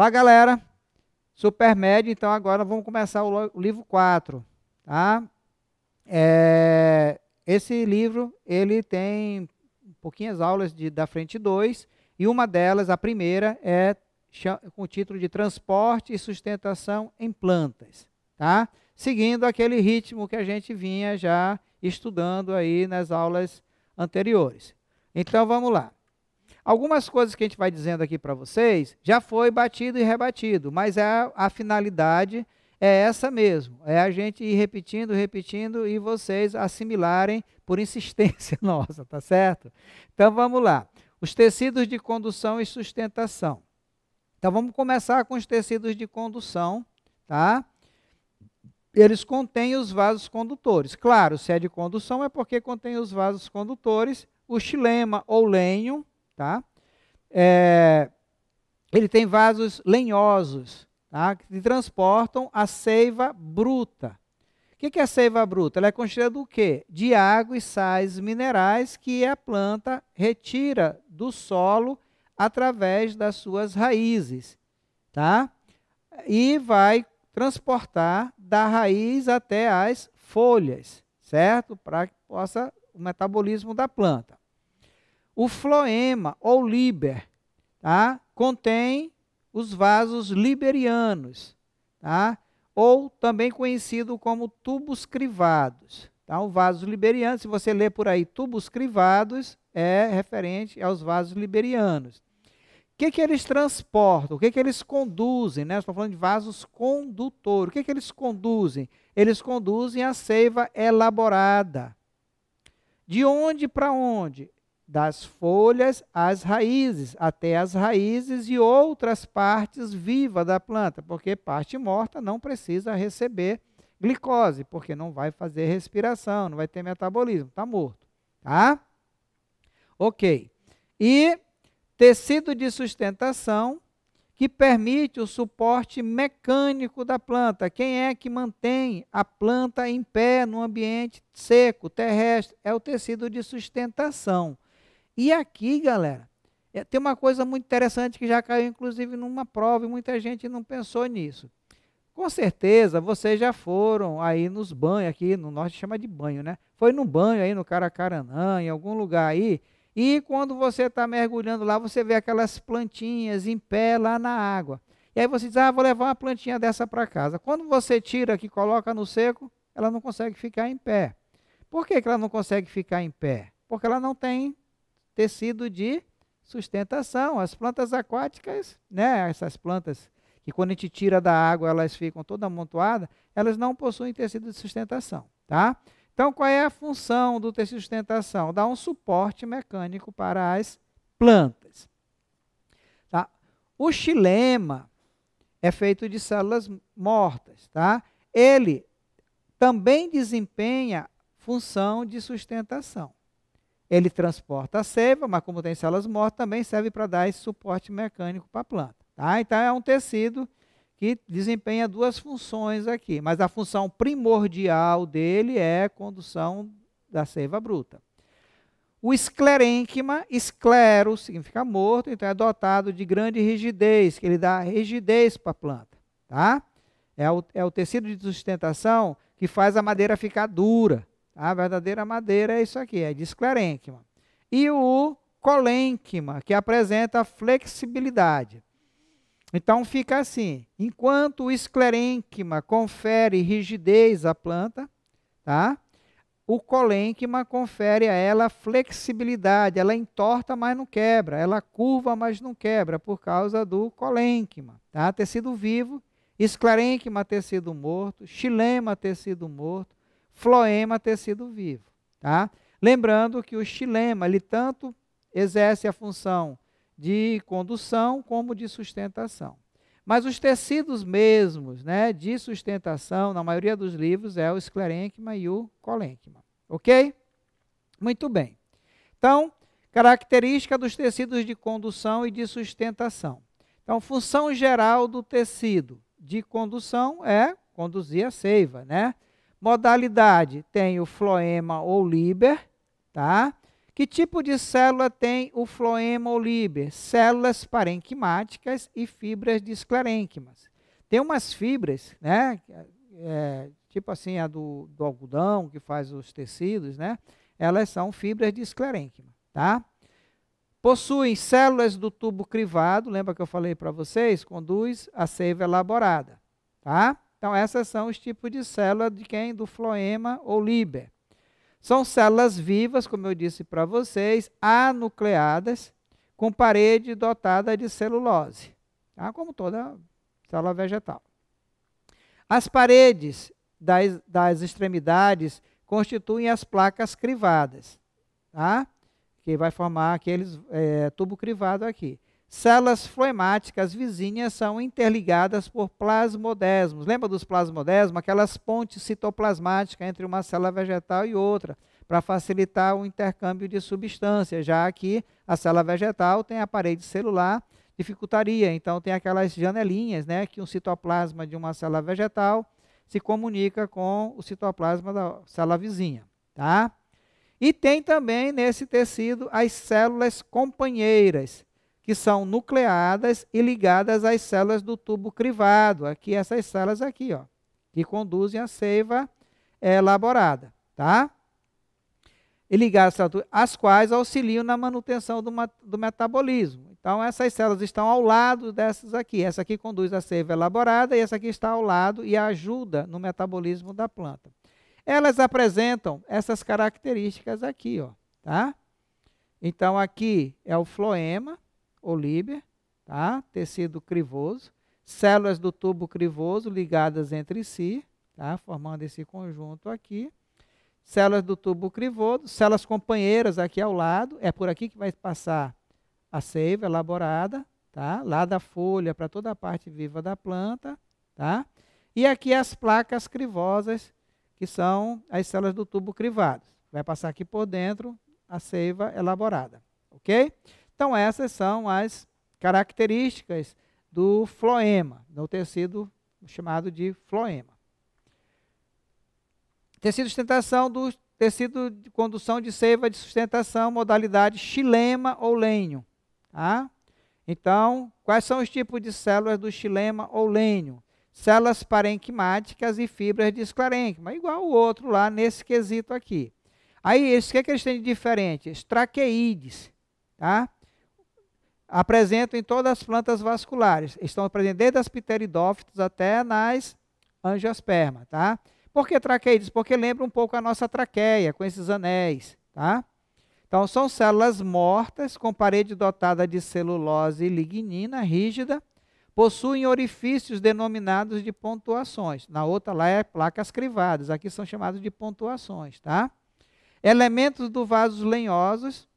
Olá, galera. médio então agora vamos começar o livro 4, tá? É, esse livro, ele tem pouquinhas aulas de, da frente 2, e uma delas, a primeira, é com o título de Transporte e Sustentação em Plantas, tá? Seguindo aquele ritmo que a gente vinha já estudando aí nas aulas anteriores. Então, vamos lá. Algumas coisas que a gente vai dizendo aqui para vocês já foi batido e rebatido, mas é a, a finalidade é essa mesmo, é a gente ir repetindo, repetindo e vocês assimilarem por insistência nossa, tá certo? Então vamos lá. Os tecidos de condução e sustentação. Então vamos começar com os tecidos de condução, tá? Eles contêm os vasos condutores. Claro, se é de condução é porque contém os vasos condutores, o xilema ou lenho, Tá? É, ele tem vasos lenhosos, tá? que transportam a seiva bruta. O que, é a seiva bruta? Ela é constituída do quê? De água e sais minerais que a planta retira do solo através das suas raízes. Tá? E vai transportar da raiz até as folhas, certo? Para que possa o metabolismo da planta. O floema ou liber tá? contém os vasos liberianos, tá? ou também conhecido como tubos crivados. Tá? O vaso liberiano, se você ler por aí tubos crivados, é referente aos vasos liberianos. O que, que eles transportam? O que, que eles conduzem? Né? Estou falando de vasos condutores. O que, que eles conduzem? Eles conduzem a seiva elaborada. De onde para onde? das folhas às raízes, até as raízes e outras partes vivas da planta, porque parte morta não precisa receber glicose, porque não vai fazer respiração, não vai ter metabolismo, está morto, tá? Ok. E tecido de sustentação que permite o suporte mecânico da planta. Quem é que mantém a planta em pé no ambiente seco, terrestre? É o tecido de sustentação. E aqui, galera, é, tem uma coisa muito interessante que já caiu, inclusive, numa prova e muita gente não pensou nisso. Com certeza vocês já foram aí nos banhos, aqui no norte chama de banho, né? Foi no banho aí no Caracaranã, em algum lugar aí. E quando você está mergulhando lá, você vê aquelas plantinhas em pé lá na água. E aí você diz, ah, vou levar uma plantinha dessa para casa. Quando você tira que coloca no seco, ela não consegue ficar em pé. Por que, que ela não consegue ficar em pé? Porque ela não tem tecido de sustentação. As plantas aquáticas, né, essas plantas que quando a gente tira da água elas ficam toda amontoada, elas não possuem tecido de sustentação, tá? Então, qual é a função do tecido de sustentação? Dá um suporte mecânico para as plantas. Tá? O xilema é feito de células mortas, tá? Ele também desempenha função de sustentação. Ele transporta a seiva, mas como tem células mortas, também serve para dar esse suporte mecânico para a planta. Tá? Então é um tecido que desempenha duas funções aqui, mas a função primordial dele é condução da seiva bruta. O esclerênquima, esclero significa morto, então é dotado de grande rigidez, que ele dá rigidez para a planta. Tá? É, o, é o tecido de sustentação que faz a madeira ficar dura. A verdadeira madeira é isso aqui, é disclerênquima. E o colênquima, que apresenta flexibilidade. Então fica assim: enquanto o esclerênquima confere rigidez à planta, tá? O colênquima confere a ela flexibilidade, ela entorta, mas não quebra, ela curva, mas não quebra, por causa do colênquima, tá? Tecido vivo, esclerênquima, tecido morto, xilema, tecido morto, floema, tecido vivo. Tá? Lembrando que o xilema, ele tanto exerce a função de condução como de sustentação. Mas os tecidos mesmos né, de sustentação, na maioria dos livros, é o esclerênquima e o colênquima. Ok? Muito bem. Então, característica dos tecidos de condução e de sustentação. Então, função geral do tecido de condução é conduzir a seiva, né? Modalidade tem o floema ou liber, tá? Que tipo de célula tem o floema ou liber? Células parenquimáticas e fibras de esclerênquimas. Tem umas fibras, né? É, tipo assim, a do, do, algodão que faz os tecidos, né? Elas são fibras de esclerênquima, tá? Possuem células do tubo crivado, lembra que eu falei para vocês? Conduz a seiva elaborada, tá? Então, essas são os tipos de células de quem? Do floema ou liber. São células vivas, como eu disse para vocês, anucleadas, com parede dotada de celulose, tá? como toda célula vegetal. As paredes das, das extremidades constituem as placas crivadas, tá? que vai formar aqueles é, tubo crivado aqui. Células fleumáticas vizinhas são interligadas por plasmodesmos. Lembra dos plasmodesmos? Aquelas pontes citoplasmáticas entre uma célula vegetal e outra, para facilitar o intercâmbio de substâncias, já que a célula vegetal tem a parede celular, dificultaria. Então, tem aquelas janelinhas né, que um citoplasma de uma célula vegetal se comunica com o citoplasma da célula vizinha. Tá? E tem também nesse tecido as células companheiras que são nucleadas e ligadas às células do tubo crivado. Aqui, essas células aqui, ó, que conduzem a seiva é, elaborada, tá? E ligadas às quais auxiliam na manutenção do, do metabolismo. Então, essas células estão ao lado dessas aqui. Essa aqui conduz a seiva elaborada e essa aqui está ao lado e ajuda no metabolismo da planta. Elas apresentam essas características aqui, ó, tá? Então, aqui é o floema, o líbia, tá? tecido crivoso, células do tubo crivoso ligadas entre si, tá? formando esse conjunto aqui, células do tubo crivoso, células companheiras aqui ao lado, é por aqui que vai passar a seiva elaborada, tá? lá da folha para toda a parte viva da planta, tá? e aqui as placas crivosas, que são as células do tubo crivado. Vai passar aqui por dentro a seiva elaborada, ok? Então, essas são as características do floema, do tecido chamado de floema. Tecido de sustentação do tecido de condução de seiva de sustentação, modalidade xilema ou lenho. Tá? Então, quais são os tipos de células do xilema ou lenho? Células parenquimáticas e fibras de mas igual o outro lá nesse quesito aqui. Aí, o que, é que eles têm de diferente? Traqueides, tá? apresentam em todas as plantas vasculares. Estão presentes desde as pteridófitos até nas angiosperma, tá? Por que traqueídeos? Porque lembra um pouco a nossa traqueia, com esses anéis, tá? Então, são células mortas com parede dotada de celulose e lignina rígida, possuem orifícios denominados de pontuações. Na outra lá é placas crivadas, aqui são chamados de pontuações, tá? Elementos do vasos lenhosos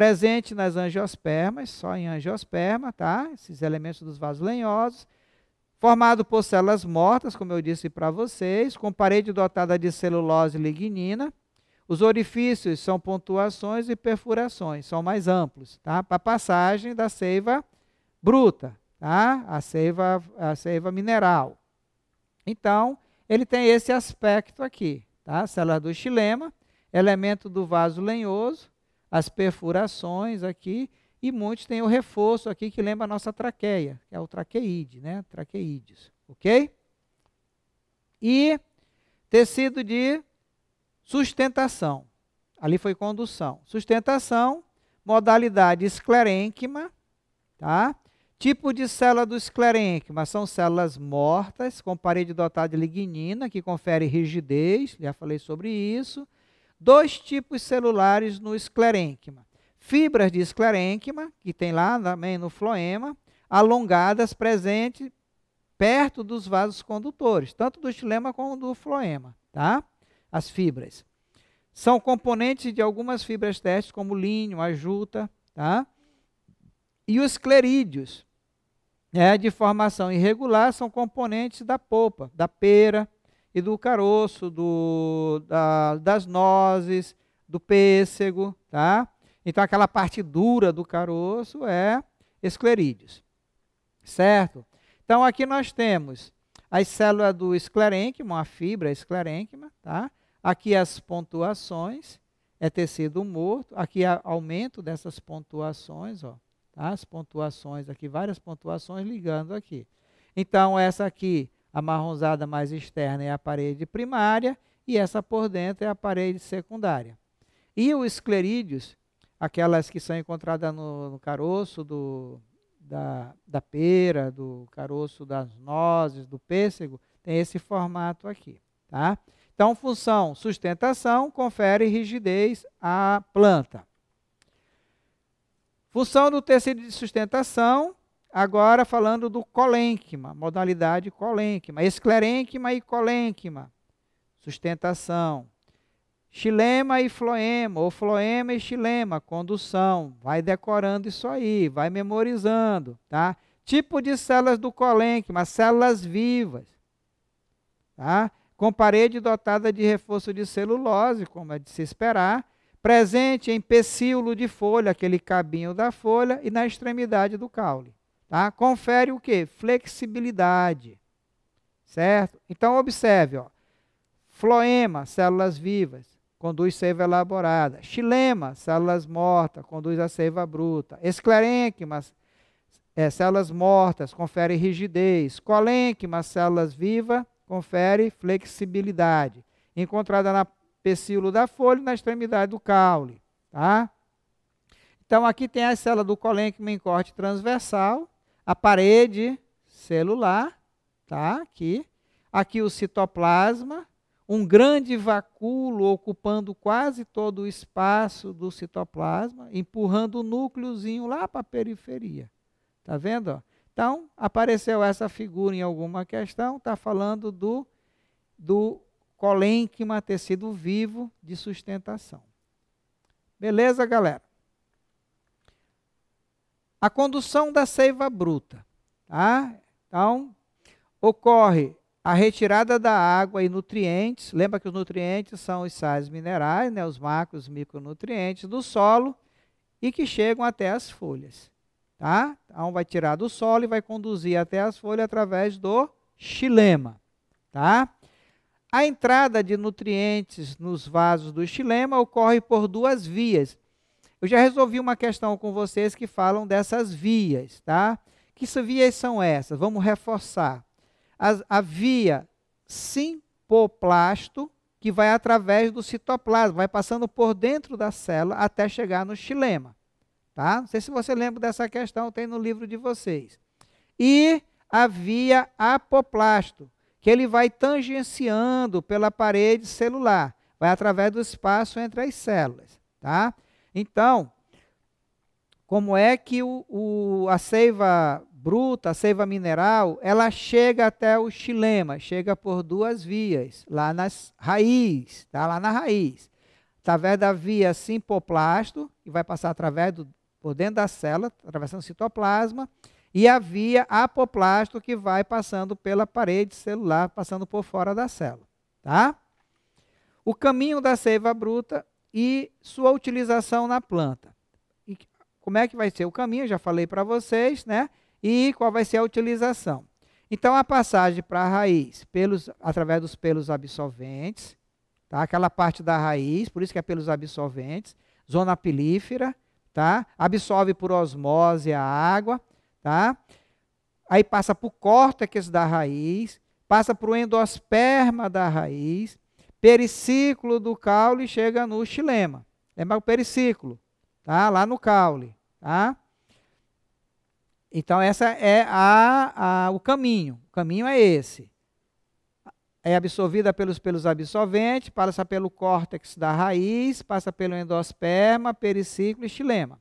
Presente nas angiospermas, só em angiosperma, tá? Esses elementos dos vasos lenhosos. Formado por células mortas, como eu disse para vocês, com parede dotada de celulose e lignina. Os orifícios são pontuações e perfurações, são mais amplos, tá? Para passagem da seiva bruta, tá? A seiva, a seiva mineral. Então, ele tem esse aspecto aqui, tá? Célula do xilema, elemento do vaso lenhoso, as perfurações aqui, e muitos têm o reforço aqui que lembra a nossa traqueia, que é o traqueide, né? Traqueides, ok? E tecido de sustentação. Ali foi condução. Sustentação, modalidade esclerênquima, tá? Tipo de célula do esclerênquima são células mortas com parede dotada de lignina, que confere rigidez, já falei sobre isso dois tipos celulares no esclerênquima. Fibras de esclerênquima, que tem lá também no floema, alongadas presentes perto dos vasos condutores, tanto do xilema como do floema, tá? As fibras. São componentes de algumas fibras testes, como linho, juta, tá? E os clerídeos, né, de formação irregular, são componentes da polpa, da pera, e do caroço, do, da, das nozes, do pêssego, tá? Então aquela parte dura do caroço é esclerídeos, certo? Então aqui nós temos as células do esclerênquima, a fibra esclerênquima, tá? Aqui as pontuações, é tecido morto, aqui aumento dessas pontuações, ó, tá? As pontuações aqui, várias pontuações ligando aqui. Então essa aqui a marronzada mais externa é a parede primária e essa por dentro é a parede secundária. E os esclerídeos, aquelas que são encontradas no, no caroço do, da, da pera, do caroço das nozes, do pêssego, tem esse formato aqui. Tá? Então, função sustentação confere rigidez à planta. Função do tecido de sustentação Agora falando do colênquima, modalidade colênquima, esclerênquima e colênquima, sustentação. Xilema e floema, ou floema e xilema, condução. Vai decorando isso aí, vai memorizando, tá? Tipo de células do colênquima, células vivas, tá? Com parede dotada de reforço de celulose, como é de se esperar, presente em pecíolo de folha, aquele cabinho da folha, e na extremidade do caule. Tá? Confere o quê? Flexibilidade. Certo? Então, observe. Ó. Floema, células vivas, conduz seiva elaborada. Xilema, células mortas, conduz a seiva bruta. Esclerênquimas, é, células mortas, confere rigidez. Colênquimas, células vivas, confere flexibilidade. Encontrada na pecíolo da folha e na extremidade do caule. Tá? Então, aqui tem a célula do colênquima em corte transversal, a parede celular, tá? Aqui. Aqui o citoplasma, um grande vacúolo ocupando quase todo o espaço do citoplasma, empurrando o núcleozinho lá para a periferia. Tá vendo? Então, apareceu essa figura em alguma questão, está falando do, do tecido vivo de sustentação. Beleza, galera? A condução da seiva bruta. Tá? Então, ocorre a retirada da água e nutrientes. Lembra que os nutrientes são os sais minerais, né, os macros, micronutrientes do solo e que chegam até as folhas. Tá? Então vai tirar do solo e vai conduzir até as folhas através do xilema. Tá? A entrada de nutrientes nos vasos do xilema ocorre por duas vias, eu já resolvi uma questão com vocês que falam dessas vias, tá? Que vias são essas? Vamos reforçar. a via simpoplasto, que vai através do citoplasma, vai passando por dentro da célula até chegar no xilema. Tá? Não sei se você lembra dessa questão, tem no livro de vocês. E a via apoplasto, que ele vai tangenciando pela parede celular, vai através do espaço entre as células. Tá? Então, como é que o, o, a seiva bruta, a seiva mineral, ela chega até o xilema, chega por duas vias, lá nas raízes, tá lá na raiz. Através da via simpoplasto, que vai passar através do, por dentro da célula, atravessando o citoplasma, e a via apoplasto, que vai passando pela parede celular, passando por fora da célula, tá? O caminho da seiva bruta e sua utilização na planta. E como é que vai ser o caminho? Já falei para vocês, né? E qual vai ser a utilização. Então, a passagem para a raiz, pelos, através dos pelos absorventes, tá? aquela parte da raiz, por isso que é pelos absorventes, zona pilífera, tá? absorve por osmose a água, tá? aí passa por córtex da raiz, passa para o endosperma da raiz, periciclo do caule chega no xilema. Lembra é o periciclo, tá? Lá no caule, tá? Então, essa é a, a, o caminho. O caminho é esse. É absorvida pelos, pelos absorventes, passa pelo córtex da raiz, passa pelo endosperma, periciclo e xilema.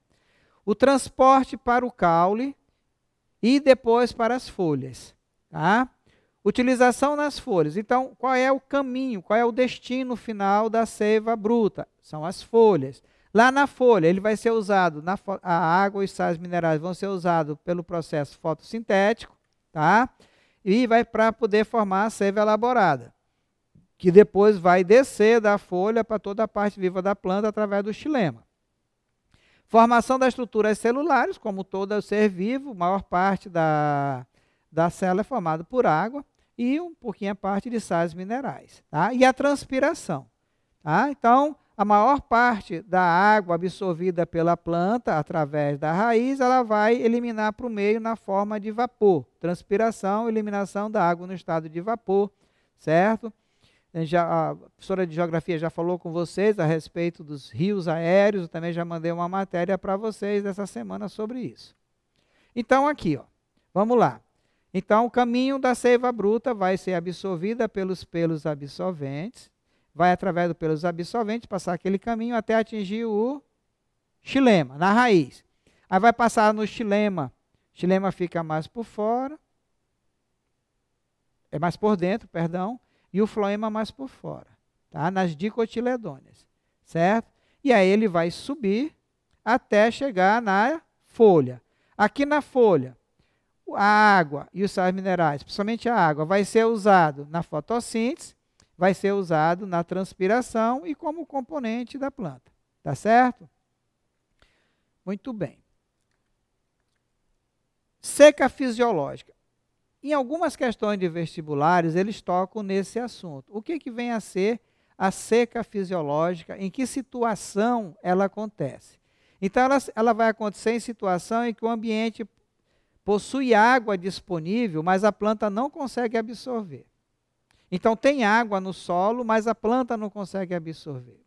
O transporte para o caule e depois para as folhas. Tá? Utilização nas folhas. Então, qual é o caminho, qual é o destino final da seiva bruta? São as folhas. Lá na folha, ele vai ser usado, na a água e os sais minerais vão ser usados pelo processo fotossintético, tá? E vai para poder formar a seiva elaborada, que depois vai descer da folha para toda a parte viva da planta através do xilema. Formação das estruturas celulares, como todo ser vivo, maior parte da, da célula é formada por água e um pouquinho a parte de sais minerais. Tá? E a transpiração. Tá? Então, a maior parte da água absorvida pela planta através da raiz, ela vai eliminar para o meio na forma de vapor. Transpiração, eliminação da água no estado de vapor, certo? Né, já, a professora de geografia já falou com vocês a respeito dos rios aéreos, eu também já mandei uma matéria para vocês essa semana sobre isso. Então aqui, ó, vamos lá. Então, o caminho da seiva bruta vai ser absorvida pelos pelos absorventes, vai através dos pelos absorventes, passar aquele caminho até atingir o xilema, na raiz. Aí vai passar no xilema, o xilema fica mais por fora, é mais por dentro, perdão, e o floema mais por fora, tá? nas dicotiledôneas, certo? E aí ele vai subir até chegar na folha. Aqui na folha, a água e os sais minerais, principalmente a água, vai ser usado na fotossíntese, vai ser usado na transpiração e como componente da planta. Tá certo? Muito bem. Seca fisiológica. Em algumas questões de vestibulares, eles tocam nesse assunto. O que, que vem a ser a seca fisiológica? Em que situação ela acontece? Então, ela, ela vai acontecer em situação em que o ambiente possui água disponível, mas a planta não consegue absorver. Então tem água no solo, mas a planta não consegue absorver.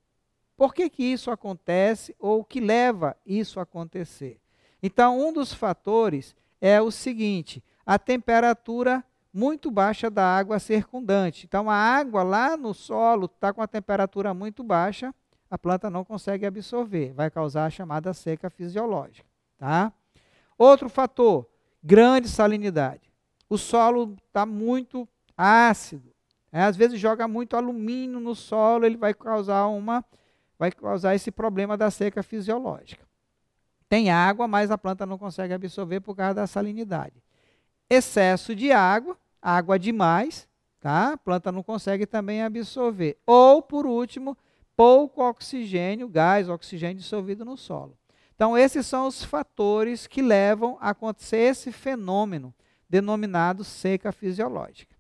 Por que, que isso acontece ou o que leva isso a acontecer? Então, um dos fatores é o seguinte: a temperatura muito baixa da água circundante. Então, a água lá no solo está com a temperatura muito baixa, a planta não consegue absorver, vai causar a chamada seca fisiológica. Tá? Outro fator, grande salinidade. O solo está muito ácido. Né? Às vezes joga muito alumínio no solo, ele vai causar uma, vai causar esse problema da seca fisiológica. Tem água, mas a planta não consegue absorver por causa da salinidade. Excesso de água, água demais, tá? A planta não consegue também absorver. Ou, por último, pouco oxigênio, gás, oxigênio dissolvido no solo. Então, esses são os fatores que levam a acontecer esse fenômeno denominado seca fisiológica.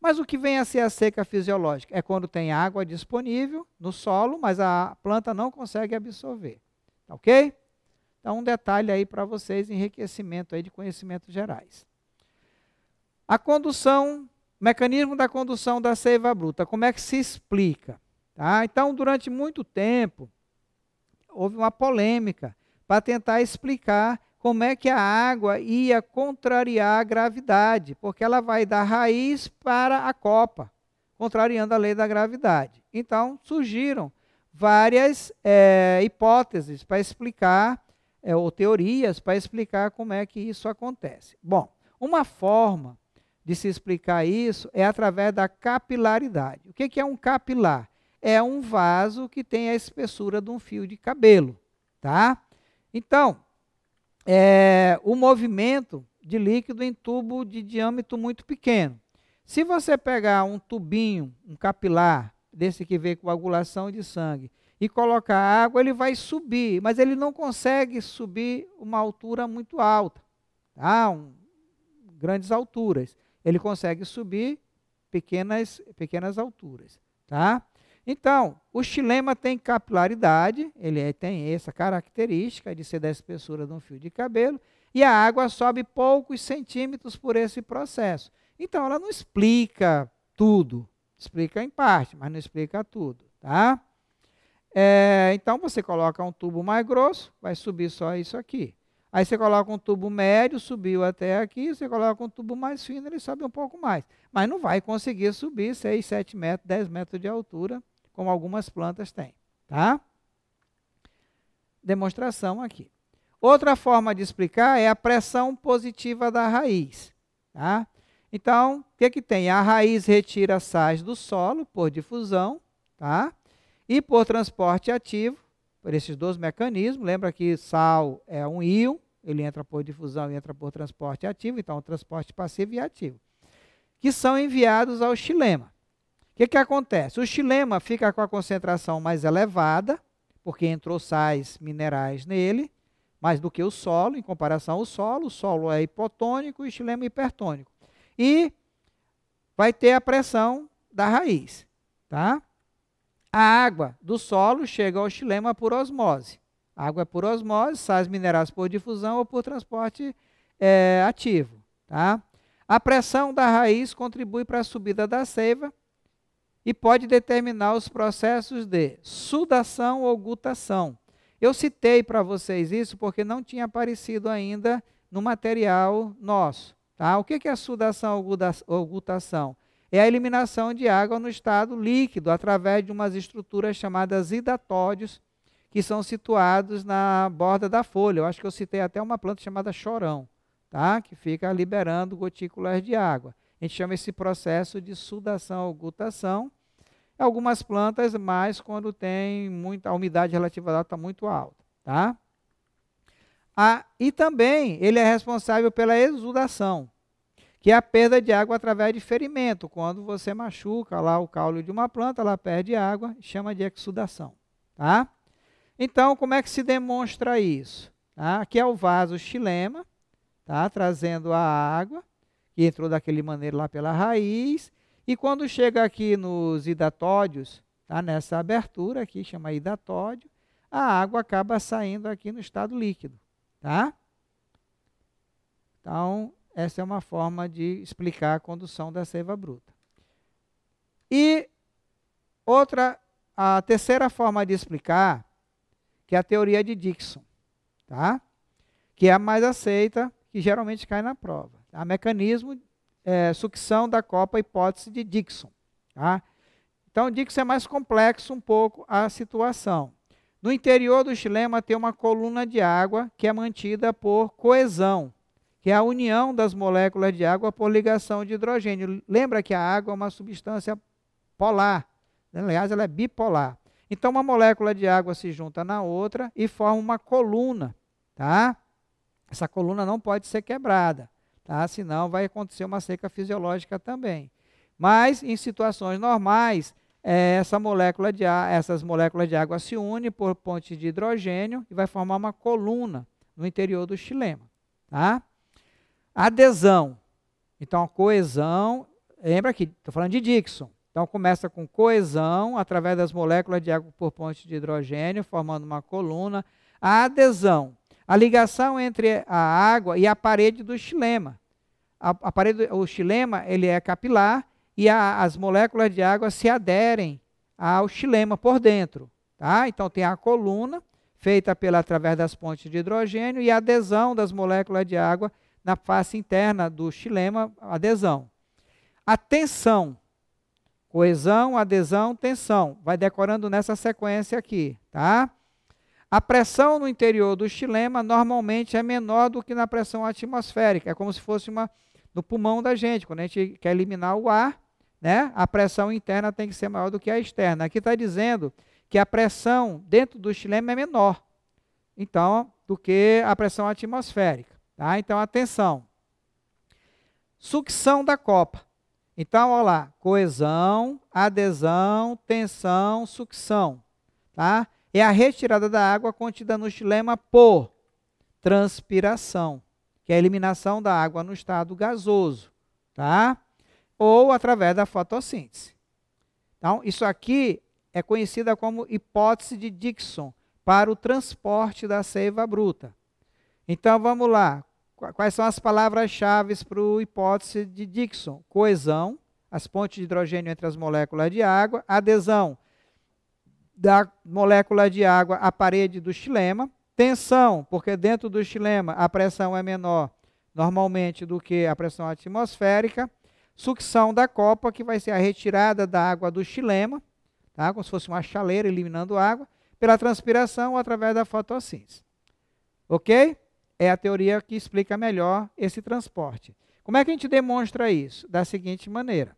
Mas o que vem a ser a seca fisiológica? É quando tem água disponível no solo, mas a planta não consegue absorver. Tá ok? Então, um detalhe aí para vocês, enriquecimento aí de conhecimentos gerais. A condução, mecanismo da condução da seiva bruta, como é que se explica? Tá? Então, durante muito tempo, houve uma polêmica para tentar explicar como é que a água ia contrariar a gravidade, porque ela vai da raiz para a copa, contrariando a lei da gravidade. Então, surgiram várias é, hipóteses para explicar, é, ou teorias para explicar como é que isso acontece. Bom, uma forma de se explicar isso é através da capilaridade. O que é um capilar? É um vaso que tem a espessura de um fio de cabelo, tá? Então, é, o movimento de líquido em tubo de diâmetro muito pequeno. Se você pegar um tubinho, um capilar, desse que vem coagulação de sangue, e colocar água, ele vai subir, mas ele não consegue subir uma altura muito alta, tá? Um, grandes alturas. Ele consegue subir pequenas, pequenas alturas. Tá? Então, o xilema tem capilaridade, ele é, tem essa característica de ser da espessura de um fio de cabelo, e a água sobe poucos centímetros por esse processo. Então, ela não explica tudo, explica em parte, mas não explica tudo, tá? É, então, você coloca um tubo mais grosso, vai subir só isso aqui. Aí você coloca um tubo médio, subiu até aqui, você coloca um tubo mais fino, ele sobe um pouco mais. Mas não vai conseguir subir 6, 7 metros, 10 metros de altura como algumas plantas têm, tá? Demonstração aqui. Outra forma de explicar é a pressão positiva da raiz, tá? Então, o que, que tem? A raiz retira sais do solo por difusão, tá? E por transporte ativo, por esses dois mecanismos. Lembra que sal é um íon, ele entra por difusão e entra por transporte ativo, então transporte passivo e ativo, que são enviados ao xilema que, que acontece? O xilema fica com a concentração mais elevada, porque entrou sais minerais nele, mais do que o solo, em comparação ao solo. O solo é hipotônico e o xilema é hipertônico. E vai ter a pressão da raiz. Tá? A água do solo chega ao xilema por osmose. água é por osmose, sais minerais por difusão ou por transporte é, ativo. Tá? A pressão da raiz contribui para a subida da seiva e pode determinar os processos de sudação ou gutação. Eu citei para vocês isso porque não tinha aparecido ainda no material nosso. Tá? O que é sudação ou gutação? É a eliminação de água no estado líquido através de umas estruturas chamadas hidatódios, que são situados na borda da folha. Eu acho que eu citei até uma planta chamada chorão, tá? que fica liberando gotículas de água. A gente chama esse processo de sudação ou gutação. Algumas plantas mais quando tem muita a umidade relativa está muito alta, tá? Ah, e também ele é responsável pela exudação, que é a perda de água através de ferimento. Quando você machuca lá o caule de uma planta, ela perde água, chama de exudação, tá? Então, como é que se demonstra isso? Tá? Aqui é o vaso xilema, tá? trazendo a água, que entrou daquele maneira lá pela raiz, e quando chega aqui nos hidatódios, tá, nessa abertura aqui, chama hidatódio, a água acaba saindo aqui no estado líquido. Tá? Então, essa é uma forma de explicar a condução da seiva bruta. E outra, a terceira forma de explicar, que é a teoria de Dixon, tá? que é a mais aceita, que geralmente cai na prova. Tá? Mecanismo é, sucção da copa hipótese de Dixon. Tá? Então, Dixon é mais complexo um pouco a situação. No interior do xilema tem uma coluna de água que é mantida por coesão, que é a união das moléculas de água por ligação de hidrogênio. Lembra que a água é uma substância polar, né? aliás, ela é bipolar. Então, uma molécula de água se junta na outra e forma uma coluna, tá? Essa coluna não pode ser quebrada tá? senão vai acontecer uma seca fisiológica também. Mas em situações normais, é, essa molécula de ar, essas moléculas de água se unem por ponte de hidrogênio e vai formar uma coluna no interior do xilema. Tá? Adesão. Então, a coesão, lembra que estou falando de Dixon. Então, começa com coesão através das moléculas de água por ponte de hidrogênio, formando uma coluna. A adesão a ligação entre a água e a parede do xilema. A, a parede, o xilema ele é capilar e a, as moléculas de água se aderem ao xilema por dentro. Tá? Então tem a coluna feita pela através das pontes de hidrogênio e a adesão das moléculas de água na face interna do xilema, adesão. A tensão, coesão, adesão, tensão, vai decorando nessa sequência aqui, tá? A pressão no interior do xilema normalmente é menor do que na pressão atmosférica. É como se fosse uma no pulmão da gente. Quando a gente quer eliminar o ar, né, a pressão interna tem que ser maior do que a externa. Aqui está dizendo que a pressão dentro do xilema é menor então, do que a pressão atmosférica. Tá? Então, atenção. Sucção da copa. Então, olha lá, coesão, adesão, tensão, sucção. Tá? é a retirada da água contida no xilema por transpiração, que é a eliminação da água no estado gasoso, tá? Ou através da fotossíntese. Então, isso aqui é conhecida como hipótese de Dixon para o transporte da seiva bruta. Então, vamos lá. Quais são as palavras-chave para a hipótese de Dixon? Coesão, as pontes de hidrogênio entre as moléculas de água, adesão, da molécula de água à parede do xilema. Tensão, porque dentro do xilema a pressão é menor normalmente do que a pressão atmosférica. Sucção da copa, que vai ser a retirada da água do xilema, tá? como se fosse uma chaleira eliminando água, pela transpiração ou através da fotossíntese. Ok? É a teoria que explica melhor esse transporte. Como é que a gente demonstra isso? Da seguinte maneira.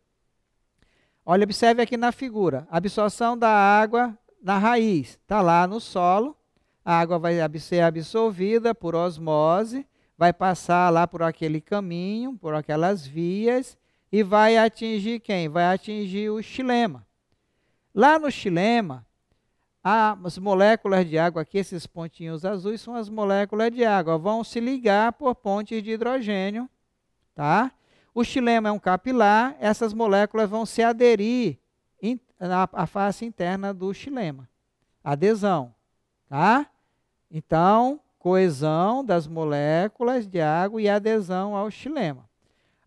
Olha, observe aqui na figura. Absorção da água na raiz, está lá no solo, a água vai ser absorvida por osmose, vai passar lá por aquele caminho, por aquelas vias, e vai atingir quem? Vai atingir o xilema. Lá no xilema, as moléculas de água aqui, esses pontinhos azuis, são as moléculas de água, vão se ligar por pontes de hidrogênio, tá? O xilema é um capilar, essas moléculas vão se aderir na a face interna do xilema. Adesão, tá? Então, coesão das moléculas de água e adesão ao xilema.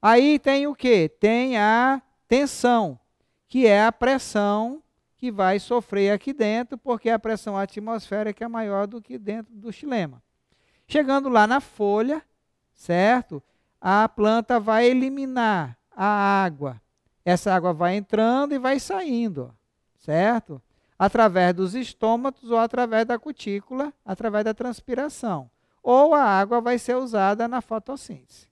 Aí tem o que? Tem a tensão, que é a pressão que vai sofrer aqui dentro, porque a pressão atmosférica é maior do que dentro do xilema. Chegando lá na folha, certo? A planta vai eliminar a água essa água vai entrando e vai saindo, certo? Através dos estômatos ou através da cutícula, através da transpiração. Ou a água vai ser usada na fotossíntese.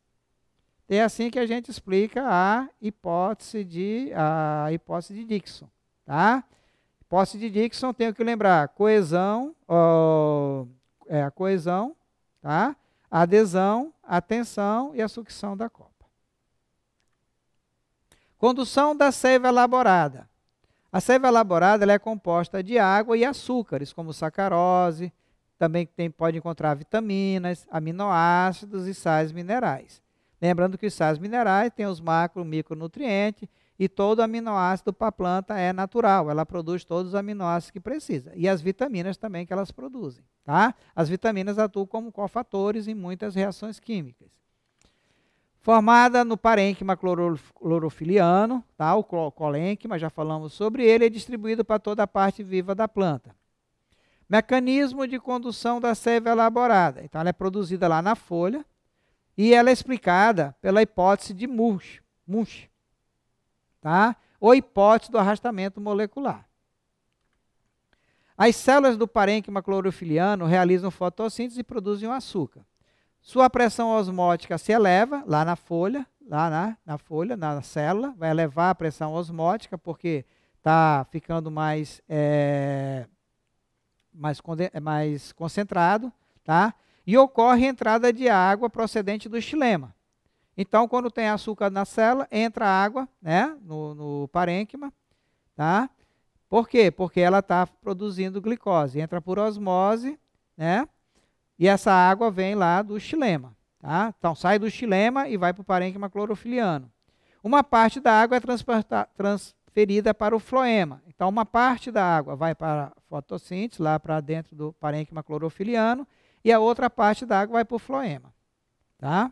É assim que a gente explica a hipótese de, a hipótese de Dixon. Tá? Hipótese de Dixon, tenho que lembrar, coesão, ó, é a coesão, tá? adesão, a tensão e a sucção da cola. Condução da seiva elaborada. A seiva elaborada ela é composta de água e açúcares, como sacarose, também tem, pode encontrar vitaminas, aminoácidos e sais minerais. Lembrando que os sais minerais têm os macro e micronutrientes e todo aminoácido para a planta é natural, ela produz todos os aminoácidos que precisa. E as vitaminas também que elas produzem. Tá? As vitaminas atuam como cofatores em muitas reações químicas formada no parênquima clorofiliano, tá? o colênquima, já falamos sobre ele, é distribuído para toda a parte viva da planta. Mecanismo de condução da seiva elaborada. Então, ela é produzida lá na folha e ela é explicada pela hipótese de Munch, Munch tá? ou hipótese do arrastamento molecular. As células do parênquima clorofiliano realizam fotossíntese e produzem o açúcar. Sua pressão osmótica se eleva lá na folha, lá na, na folha, na célula, vai elevar a pressão osmótica porque está ficando mais, é, mais, é, mais concentrado, tá? E ocorre entrada de água procedente do estilema. Então, quando tem açúcar na célula, entra água né, no, no parênquima, tá? Por quê? Porque ela está produzindo glicose. Entra por osmose, né? E essa água vem lá do xilema. Tá? Então sai do xilema e vai para o parênquima clorofiliano. Uma parte da água é transferida para o floema. Então uma parte da água vai para a fotossíntese, lá para dentro do parênquima clorofiliano, e a outra parte da água vai para o floema. Tá?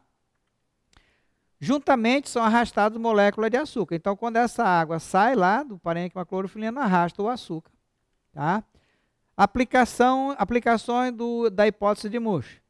Juntamente são arrastadas moléculas de açúcar. Então, quando essa água sai lá do parênquima clorofiliano, arrasta o açúcar. Tá? Aplicação, aplicações do, da hipótese de Murch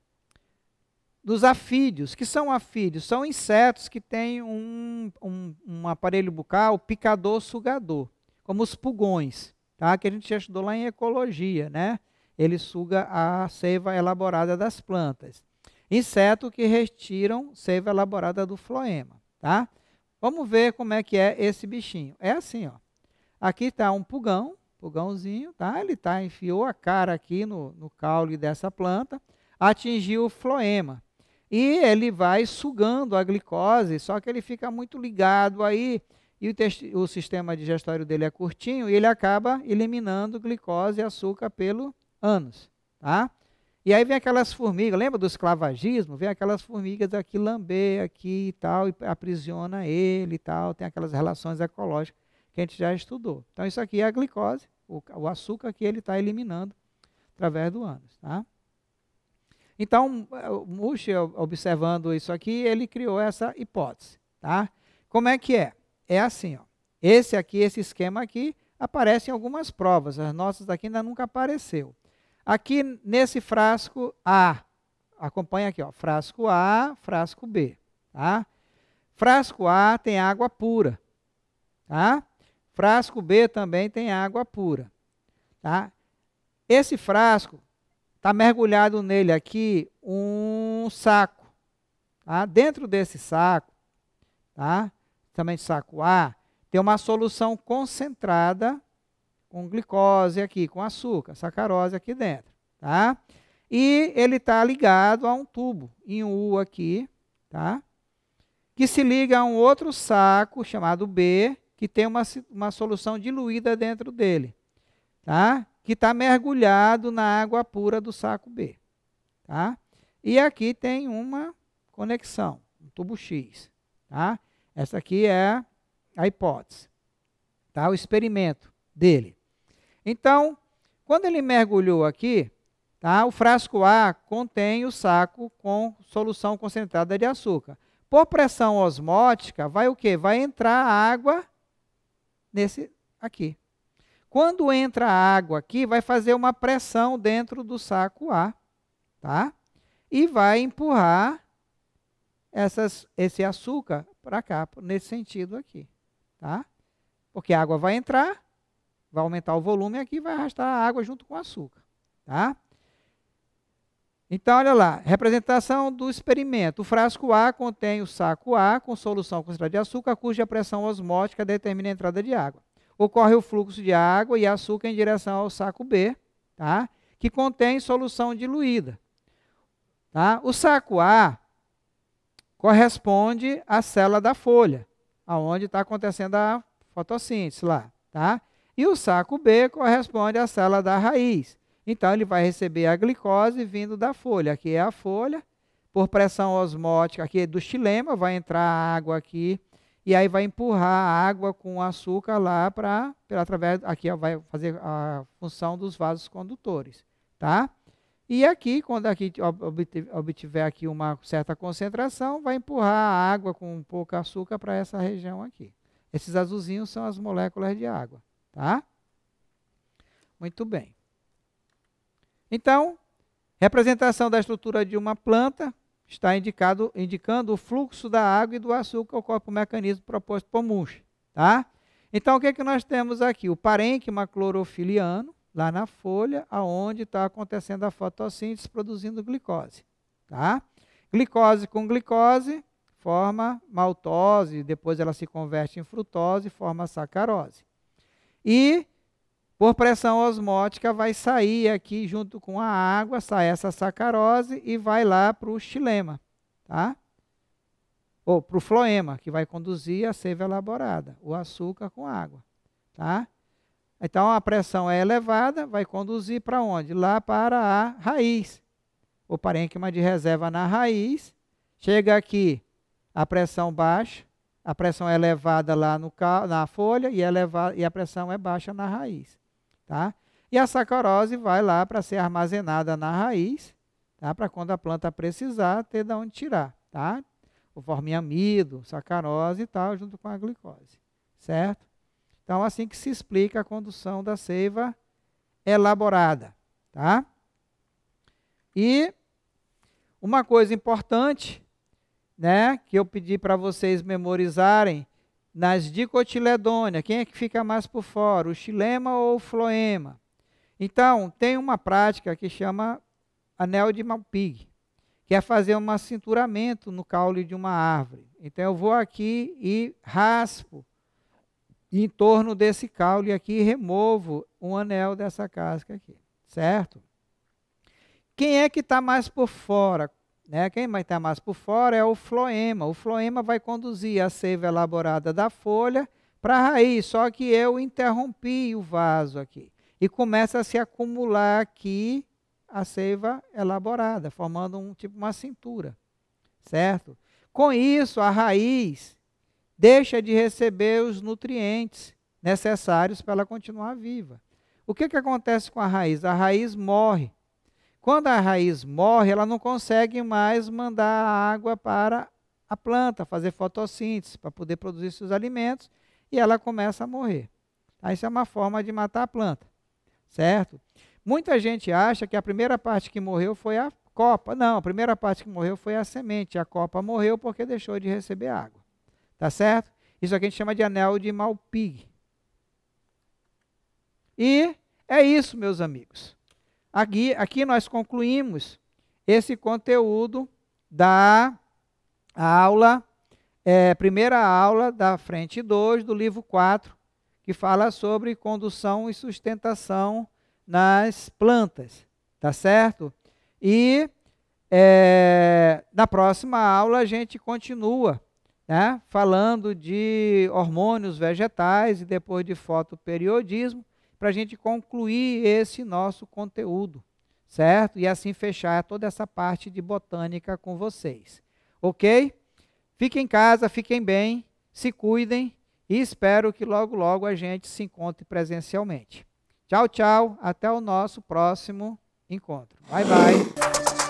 Dos afídeos. que são afídeos? São insetos que têm um, um, um aparelho bucal picador-sugador, como os pulgões, tá? que a gente já estudou lá em ecologia. Né? Ele suga a seiva elaborada das plantas. Inseto que retiram seiva elaborada do floema. Tá? Vamos ver como é que é esse bichinho. É assim, ó. Aqui está um pulgão, Pulgãozinho, tá? Ele tá, enfiou a cara aqui no, no caule dessa planta, atingiu o floema. E ele vai sugando a glicose, só que ele fica muito ligado aí, e o, o sistema digestório dele é curtinho, e ele acaba eliminando glicose e açúcar pelo ânus, tá? E aí vem aquelas formigas, lembra do esclavagismo? Vem aquelas formigas aqui lamber aqui e tal, e aprisiona ele e tal, tem aquelas relações ecológicas que a gente já estudou. Então, isso aqui é a glicose, o, o açúcar que ele está eliminando através do ânus. Tá? Então, Mush, observando isso aqui, ele criou essa hipótese. Tá? Como é que é? É assim, ó. Esse aqui, esse esquema aqui, aparece em algumas provas. As nossas daqui ainda nunca apareceu. Aqui nesse frasco A, acompanha aqui, ó, frasco A, frasco B, tá? Frasco A tem água pura, tá? Frasco B também tem água pura. Tá? Esse frasco está mergulhado nele aqui um saco. Tá? Dentro desse saco, tá? também saco A, tem uma solução concentrada com glicose aqui, com açúcar, sacarose aqui dentro. Tá? E ele está ligado a um tubo em U aqui, tá? que se liga a um outro saco chamado B, que tem uma, uma solução diluída dentro dele, tá? que está mergulhado na água pura do saco B. Tá? E aqui tem uma conexão, um tubo X. Tá? Essa aqui é a hipótese, tá? o experimento dele. Então, quando ele mergulhou aqui, tá? o frasco A contém o saco com solução concentrada de açúcar. Por pressão osmótica, vai o quê? Vai entrar água nesse aqui. Quando entra a água aqui, vai fazer uma pressão dentro do saco A, tá? E vai empurrar essas, esse açúcar para cá, nesse sentido aqui, tá? Porque a água vai entrar, vai aumentar o volume aqui vai arrastar a água junto com o açúcar, tá? Então, olha lá, representação do experimento. O frasco A contém o saco A com solução concentrada de açúcar, cuja pressão osmótica determina a entrada de água. Ocorre o fluxo de água e açúcar em direção ao saco B, tá? que contém solução diluída. Tá? O saco A corresponde à célula da folha, aonde está acontecendo a fotossíntese lá. Tá? E o saco B corresponde à célula da raiz. Então ele vai receber a glicose vindo da folha. Aqui é a folha, por pressão osmótica, aqui é do xilema, vai entrar a água aqui e aí vai empurrar a água com açúcar lá para através aqui ó, vai fazer a função dos vasos condutores, tá? E aqui, quando aqui obtiver aqui uma certa concentração, vai empurrar a água com um pouco de açúcar para essa região aqui. Esses azulzinhos são as moléculas de água, tá? Muito bem. Então, representação da estrutura de uma planta está indicado, indicando o fluxo da água e do açúcar ao corpo mecanismo proposto por Munch. Tá? Então, o que, é que nós temos aqui? O parênquima clorofiliano, lá na folha, aonde está acontecendo a fotossíntese, produzindo glicose. Tá? Glicose com glicose forma maltose, depois ela se converte em frutose, forma sacarose. E por pressão osmótica, vai sair aqui junto com a água, sai essa sacarose e vai lá para o xilema, tá? Ou para o floema, que vai conduzir a seiva elaborada, o açúcar com água, tá? Então a pressão é elevada, vai conduzir para onde? Lá para a raiz. O parênquima de reserva na raiz. Chega aqui a pressão baixa, a pressão é elevada lá no, na folha e, eleva, e a pressão é baixa na raiz. Tá? E a sacarose vai lá para ser armazenada na raiz, tá? para quando a planta precisar, ter de onde tirar. Tá? O forme amido, sacarose e tal, junto com a glicose. Certo? Então, assim que se explica a condução da seiva elaborada. Tá? E uma coisa importante, né, que eu pedi para vocês memorizarem nas dicotiledônia, quem é que fica mais por fora? O xilema ou o floema? Então, tem uma prática que chama anel de Malpig, que é fazer um acinturamento no caule de uma árvore. Então, eu vou aqui e raspo em torno desse caule aqui removo um anel dessa casca aqui, certo? Quem é que está mais por fora? Né? Quem vai estar mais por fora é o floema. O floema vai conduzir a seiva elaborada da folha para a raiz, só que eu interrompi o vaso aqui. E começa a se acumular aqui a seiva elaborada, formando um tipo uma cintura, certo? Com isso, a raiz deixa de receber os nutrientes necessários para ela continuar viva. O que, que acontece com a raiz? A raiz morre. Quando a raiz morre, ela não consegue mais mandar a água para a planta, fazer fotossíntese, para poder produzir seus alimentos, e ela começa a morrer. Tá? Isso é uma forma de matar a planta, certo? Muita gente acha que a primeira parte que morreu foi a copa. Não, a primeira parte que morreu foi a semente. A copa morreu porque deixou de receber água. Tá certo? Isso aqui a gente chama de anel de malpig. E é isso, meus amigos. Aqui, aqui nós concluímos esse conteúdo da aula, é, primeira aula da frente 2 do livro 4, que fala sobre condução e sustentação nas plantas, tá certo? E é, na próxima aula a gente continua né, falando de hormônios vegetais e depois de fotoperiodismo para a gente concluir esse nosso conteúdo, certo? E assim fechar toda essa parte de botânica com vocês, ok? Fiquem em casa, fiquem bem, se cuidem e espero que logo, logo a gente se encontre presencialmente. Tchau, tchau, até o nosso próximo encontro. Bye, bye.